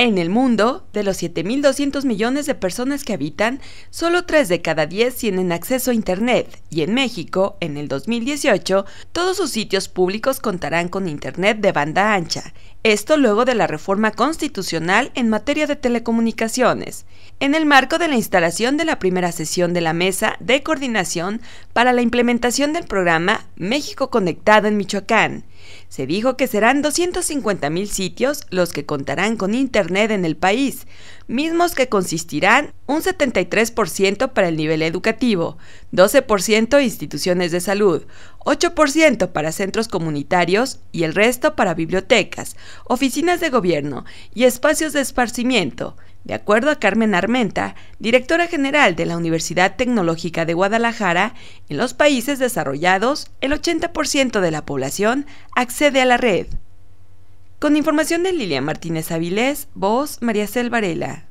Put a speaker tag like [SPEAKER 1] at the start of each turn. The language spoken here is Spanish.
[SPEAKER 1] En el mundo, de los 7.200 millones de personas que habitan, solo 3 de cada 10 tienen acceso a Internet y en México, en el 2018, todos sus sitios públicos contarán con Internet de banda ancha, esto luego de la reforma constitucional en materia de telecomunicaciones, en el marco de la instalación de la primera sesión de la Mesa de Coordinación para la Implementación del Programa México Conectado en Michoacán, se dijo que serán 250.000 mil sitios los que contarán con Internet en el país, mismos que consistirán un 73% para el nivel educativo, 12% instituciones de salud, 8% para centros comunitarios y el resto para bibliotecas, oficinas de gobierno y espacios de esparcimiento. De acuerdo a Carmen Armenta, directora general de la Universidad Tecnológica de Guadalajara, en los países desarrollados el 80% de la población accede a la red. Con información de Lilian Martínez Avilés, voz María Selvarela.